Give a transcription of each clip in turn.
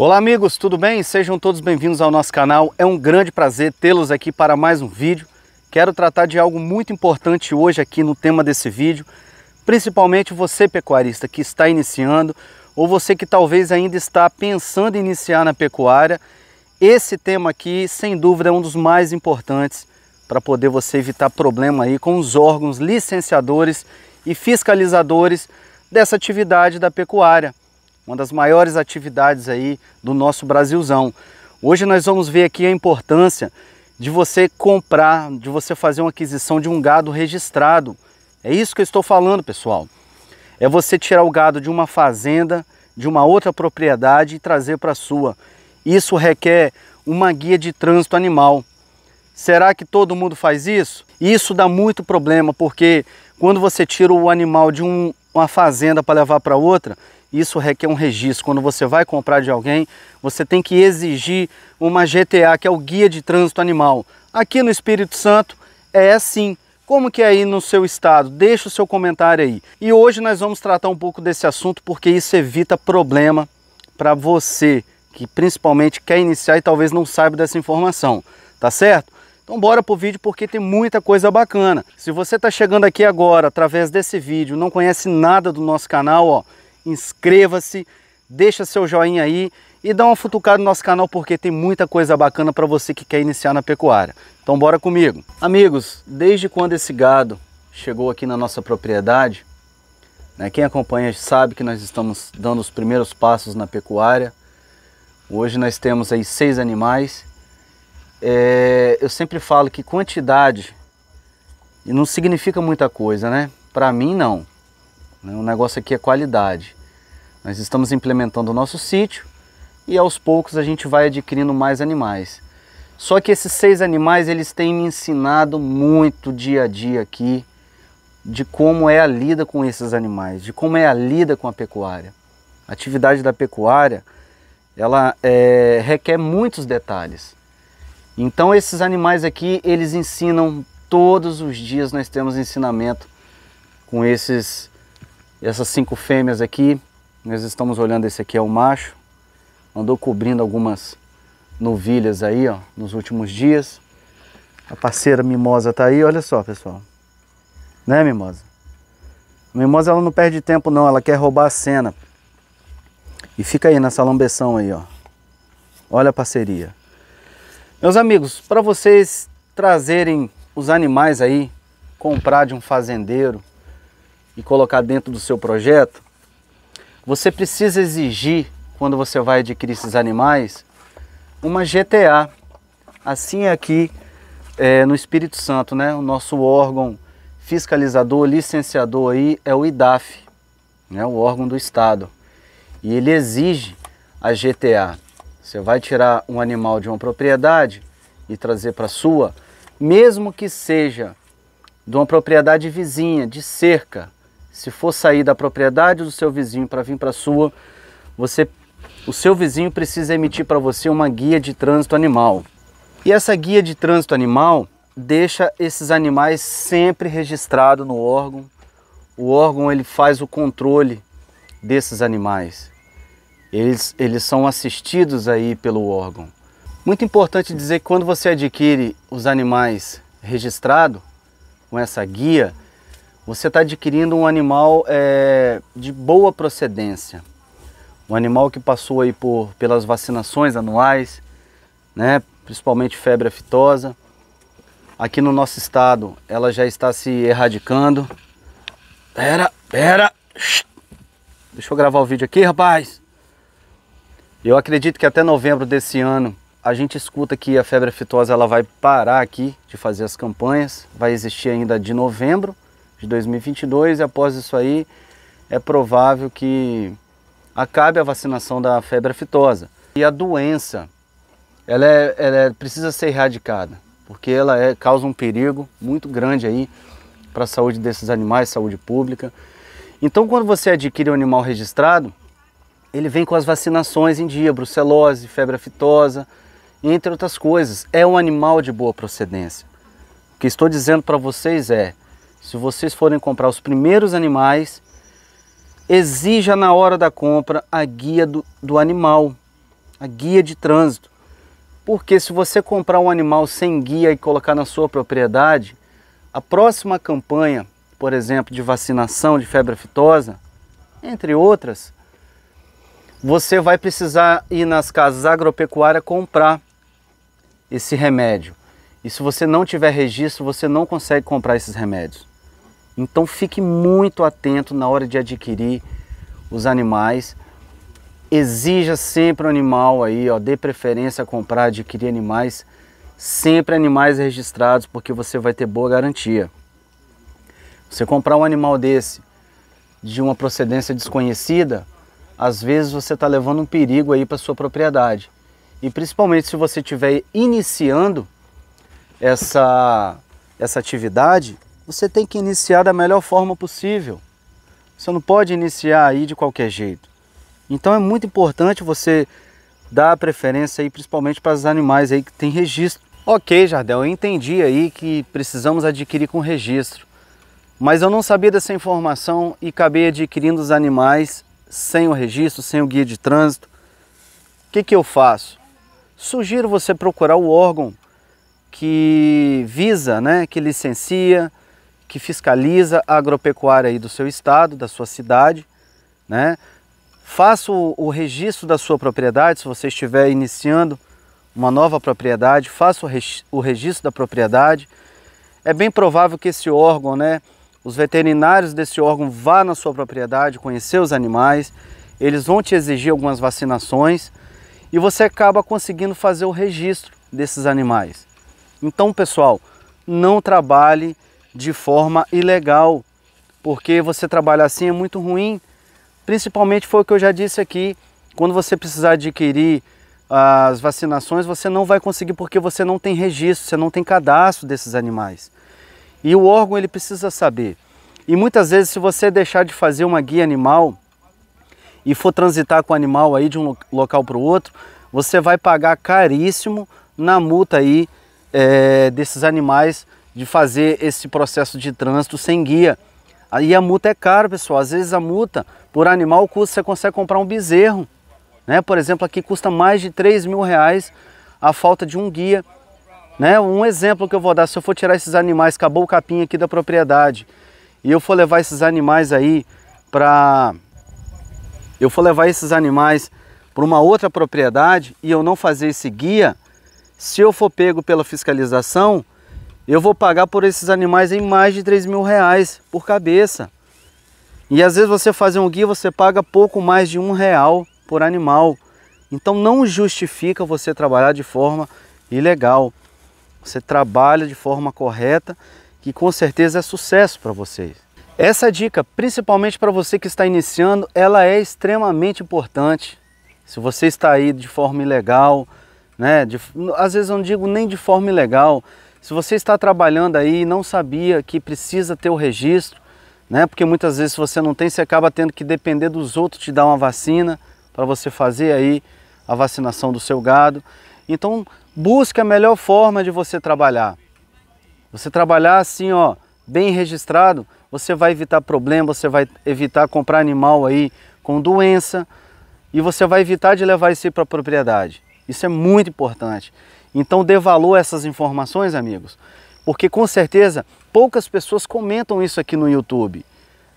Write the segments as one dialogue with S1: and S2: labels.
S1: Olá amigos, tudo bem? Sejam todos bem-vindos ao nosso canal. É um grande prazer tê-los aqui para mais um vídeo. Quero tratar de algo muito importante hoje aqui no tema desse vídeo, principalmente você pecuarista que está iniciando ou você que talvez ainda está pensando em iniciar na pecuária. Esse tema aqui, sem dúvida, é um dos mais importantes para poder você evitar problema aí com os órgãos licenciadores e fiscalizadores dessa atividade da pecuária uma das maiores atividades aí do nosso Brasilzão. Hoje nós vamos ver aqui a importância de você comprar, de você fazer uma aquisição de um gado registrado. É isso que eu estou falando, pessoal. É você tirar o gado de uma fazenda, de uma outra propriedade e trazer para a sua. Isso requer uma guia de trânsito animal. Será que todo mundo faz isso? Isso dá muito problema, porque quando você tira o animal de um, uma fazenda para levar para outra, isso requer um registro. Quando você vai comprar de alguém, você tem que exigir uma GTA, que é o Guia de Trânsito Animal. Aqui no Espírito Santo é assim. Como que é aí no seu estado? Deixa o seu comentário aí. E hoje nós vamos tratar um pouco desse assunto porque isso evita problema para você que principalmente quer iniciar e talvez não saiba dessa informação, tá certo? Então bora pro vídeo porque tem muita coisa bacana. Se você está chegando aqui agora através desse vídeo, não conhece nada do nosso canal, ó, inscreva-se, deixa seu joinha aí e dá uma futucada no nosso canal porque tem muita coisa bacana para você que quer iniciar na pecuária. Então bora comigo. Amigos, desde quando esse gado chegou aqui na nossa propriedade, né, quem acompanha sabe que nós estamos dando os primeiros passos na pecuária. Hoje nós temos aí seis animais. É, eu sempre falo que quantidade não significa muita coisa, né? Para mim não. Né? O negócio aqui é qualidade. Nós estamos implementando o nosso sítio e aos poucos a gente vai adquirindo mais animais. Só que esses seis animais eles têm me ensinado muito dia a dia aqui de como é a lida com esses animais, de como é a lida com a pecuária. A atividade da pecuária ela é, requer muitos detalhes. Então esses animais aqui eles ensinam todos os dias nós temos ensinamento com esses e essas cinco fêmeas aqui, nós estamos olhando esse aqui é o macho. Andou cobrindo algumas novilhas aí, ó, nos últimos dias. A parceira mimosa tá aí, olha só, pessoal. Né, mimosa? A mimosa ela não perde tempo não, ela quer roubar a cena. E fica aí nessa lambeção aí, ó. Olha a parceria. Meus amigos, para vocês trazerem os animais aí, comprar de um fazendeiro, e colocar dentro do seu projeto, você precisa exigir, quando você vai adquirir esses animais, uma GTA. Assim é aqui é, no Espírito Santo, né? O nosso órgão fiscalizador, licenciador aí é o IDAF, né? o órgão do Estado. E ele exige a GTA. Você vai tirar um animal de uma propriedade e trazer para sua, mesmo que seja de uma propriedade vizinha, de cerca, se for sair da propriedade do seu vizinho para vir para a sua, você, o seu vizinho precisa emitir para você uma guia de trânsito animal. E essa guia de trânsito animal deixa esses animais sempre registrados no órgão. O órgão ele faz o controle desses animais. Eles, eles são assistidos aí pelo órgão. Muito importante dizer que quando você adquire os animais registrados com essa guia, você está adquirindo um animal é, de boa procedência, um animal que passou aí por, pelas vacinações anuais, né, principalmente febre aftosa. Aqui no nosso estado ela já está se erradicando. Pera, pera. Deixa eu gravar o vídeo aqui, rapaz. Eu acredito que até novembro desse ano a gente escuta que a febre aftosa ela vai parar aqui de fazer as campanhas, vai existir ainda de novembro de 2022 e após isso aí é provável que acabe a vacinação da febre aftosa. E a doença, ela, é, ela é, precisa ser erradicada, porque ela é, causa um perigo muito grande aí para a saúde desses animais, saúde pública. Então, quando você adquire um animal registrado, ele vem com as vacinações em dia, brucelose, febre aftosa, entre outras coisas. É um animal de boa procedência. O que estou dizendo para vocês é, se vocês forem comprar os primeiros animais, exija na hora da compra a guia do, do animal, a guia de trânsito. Porque se você comprar um animal sem guia e colocar na sua propriedade, a próxima campanha, por exemplo, de vacinação de febre aftosa, entre outras, você vai precisar ir nas casas agropecuárias comprar esse remédio. E se você não tiver registro, você não consegue comprar esses remédios. Então fique muito atento na hora de adquirir os animais. Exija sempre um animal aí, ó, dê preferência a comprar, adquirir animais, sempre animais registrados, porque você vai ter boa garantia. Você comprar um animal desse de uma procedência desconhecida, às vezes você está levando um perigo aí para sua propriedade. E principalmente se você estiver iniciando essa, essa atividade, você tem que iniciar da melhor forma possível. Você não pode iniciar aí de qualquer jeito. Então é muito importante você dar preferência aí, principalmente para os animais aí que tem registro. Ok, Jardel, eu entendi aí que precisamos adquirir com registro, mas eu não sabia dessa informação e acabei adquirindo os animais sem o registro, sem o guia de trânsito. O que, que eu faço? Sugiro você procurar o órgão que visa, né, que licencia, que fiscaliza a agropecuária aí do seu estado, da sua cidade, né? Faça o, o registro da sua propriedade, se você estiver iniciando uma nova propriedade, faça o, o registro da propriedade. É bem provável que esse órgão, né, os veterinários desse órgão vá na sua propriedade conhecer os animais, eles vão te exigir algumas vacinações e você acaba conseguindo fazer o registro desses animais. Então, pessoal, não trabalhe de forma ilegal, porque você trabalhar assim é muito ruim. Principalmente foi o que eu já disse aqui, quando você precisar adquirir ah, as vacinações, você não vai conseguir porque você não tem registro, você não tem cadastro desses animais. E o órgão ele precisa saber. E muitas vezes se você deixar de fazer uma guia animal e for transitar com o animal aí de um local para o outro, você vai pagar caríssimo na multa aí é, desses animais de fazer esse processo de trânsito sem guia. Aí a multa é cara, pessoal. Às vezes a multa por animal custa, você consegue comprar um bezerro. Né? Por exemplo, aqui custa mais de 3 mil reais a falta de um guia. Né? Um exemplo que eu vou dar, se eu for tirar esses animais, acabou o capim aqui da propriedade, e eu for levar esses animais aí para... Eu for levar esses animais para uma outra propriedade e eu não fazer esse guia, se eu for pego pela fiscalização, eu vou pagar por esses animais em mais de 3 mil reais por cabeça. E às vezes você fazer um guia, você paga pouco mais de um real por animal. Então não justifica você trabalhar de forma ilegal. Você trabalha de forma correta, que com certeza é sucesso para vocês. Essa dica, principalmente para você que está iniciando, ela é extremamente importante. Se você está aí de forma ilegal, né, de, às vezes eu não digo nem de forma ilegal, se você está trabalhando aí e não sabia que precisa ter o registro, né? Porque muitas vezes se você não tem, você acaba tendo que depender dos outros te dar uma vacina para você fazer aí a vacinação do seu gado. Então, busque a melhor forma de você trabalhar. Você trabalhar assim, ó, bem registrado, você vai evitar problema, você vai evitar comprar animal aí com doença e você vai evitar de levar isso para a propriedade. Isso é muito importante. Então dê valor a essas informações, amigos, porque com certeza poucas pessoas comentam isso aqui no YouTube.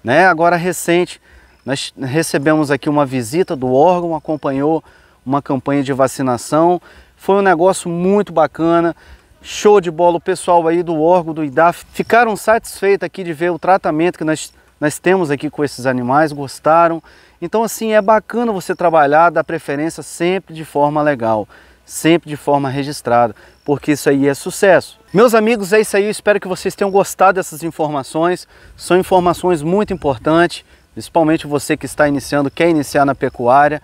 S1: Né? Agora recente, nós recebemos aqui uma visita do órgão, acompanhou uma campanha de vacinação. Foi um negócio muito bacana, show de bola. O pessoal aí do órgão, do IDAF, ficaram satisfeitos aqui de ver o tratamento que nós, nós temos aqui com esses animais, gostaram. Então, assim, é bacana você trabalhar, dar preferência sempre de forma legal sempre de forma registrada, porque isso aí é sucesso. Meus amigos, é isso aí. Eu espero que vocês tenham gostado dessas informações. São informações muito importantes, principalmente você que está iniciando, quer iniciar na pecuária.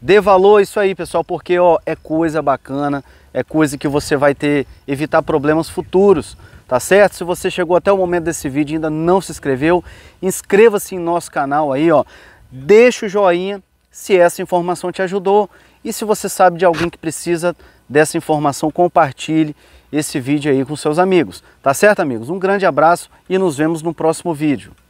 S1: Dê valor isso aí, pessoal, porque ó, é coisa bacana, é coisa que você vai ter evitar problemas futuros, tá certo? Se você chegou até o momento desse vídeo e ainda não se inscreveu, inscreva-se em nosso canal aí, ó. Deixa o joinha, se essa informação te ajudou e se você sabe de alguém que precisa dessa informação, compartilhe esse vídeo aí com seus amigos. Tá certo, amigos? Um grande abraço e nos vemos no próximo vídeo.